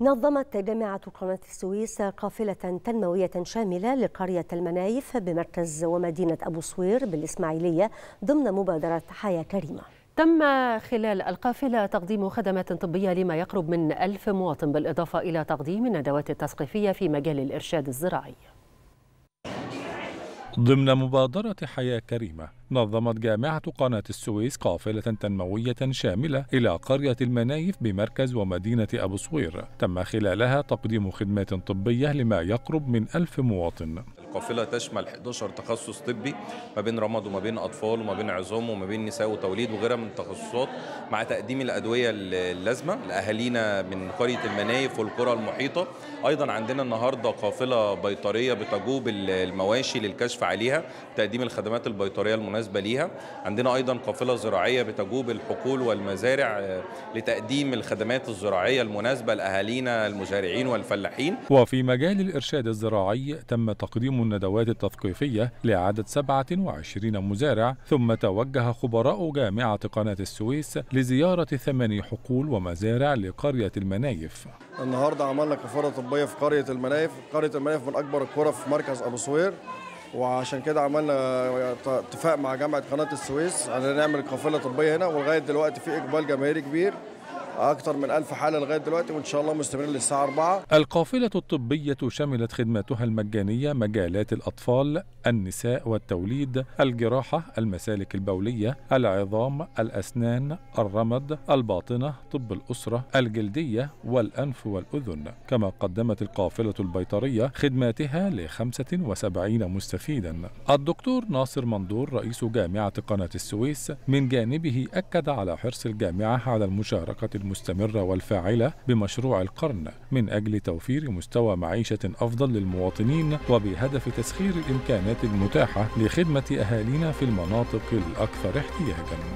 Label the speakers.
Speaker 1: نظمت جامعة قناة السويس قافلة تنموية شاملة لقرية المنايف بمركز ومدينة أبو صوير بالإسماعيلية ضمن مبادرة حياة كريمة تم خلال القافلة تقديم خدمات طبية لما يقرب من ألف مواطن بالإضافة إلى تقديم الندوات التثقيفية في مجال الإرشاد الزراعي
Speaker 2: ضمن مبادرة حياة كريمة نظمت جامعة قناة السويس قافلة تنموية شاملة إلى قرية المنايف بمركز ومدينة أبو صوير تم خلالها تقديم خدمات طبية لما يقرب من ألف مواطن
Speaker 1: قافله تشمل 11 تخصص طبي ما بين رمض وما بين اطفال وما بين عظام وما بين نساء وتوليد وغيرها من التخصصات مع تقديم الادويه اللازمه لاهالينا من قريه المنايف والقرى المحيطه ايضا عندنا النهارده قافله بيطريه بتجوب المواشي للكشف عليها تقديم الخدمات البيطريه المناسبه ليها عندنا ايضا قافله زراعيه بتجوب الحقول والمزارع آه، لتقديم الخدمات الزراعيه المناسبه لاهالينا المزارعين والفلاحين
Speaker 2: وفي مجال الارشاد الزراعي تم تقديم الندوات التثقيفية لعدد 27 مزارع ثم توجه خبراء جامعة قناة السويس لزيارة ثماني حقول ومزارع لقرية المنايف
Speaker 3: النهاردة عملنا كفارة طبية في قرية المنايف قرية المنايف من أكبر القرى في مركز أبو صوير وعشان كده عملنا اتفاق مع جامعة قناة السويس على نعمل قافلة طبية هنا ولغاية دلوقتي في إقبال جماهيري كبير اكثر من 1000 حاله لغايه دلوقتي وان شاء الله مستمرين للساعه 4
Speaker 2: القافله الطبيه شملت خدماتها المجانيه مجالات الاطفال النساء والتوليد الجراحه المسالك البوليه العظام الاسنان الرمد الباطنه طب الاسره الجلديه والانف والاذن كما قدمت القافله البيطريه خدماتها ل 75 مستفيدا الدكتور ناصر مندور رئيس جامعه قناه السويس من جانبه اكد على حرص الجامعه على المشاركه المستمرة والفاعلة بمشروع القرن من أجل توفير مستوى معيشة أفضل للمواطنين وبهدف تسخير الإمكانات المتاحة لخدمة أهالينا في المناطق الأكثر احتياجا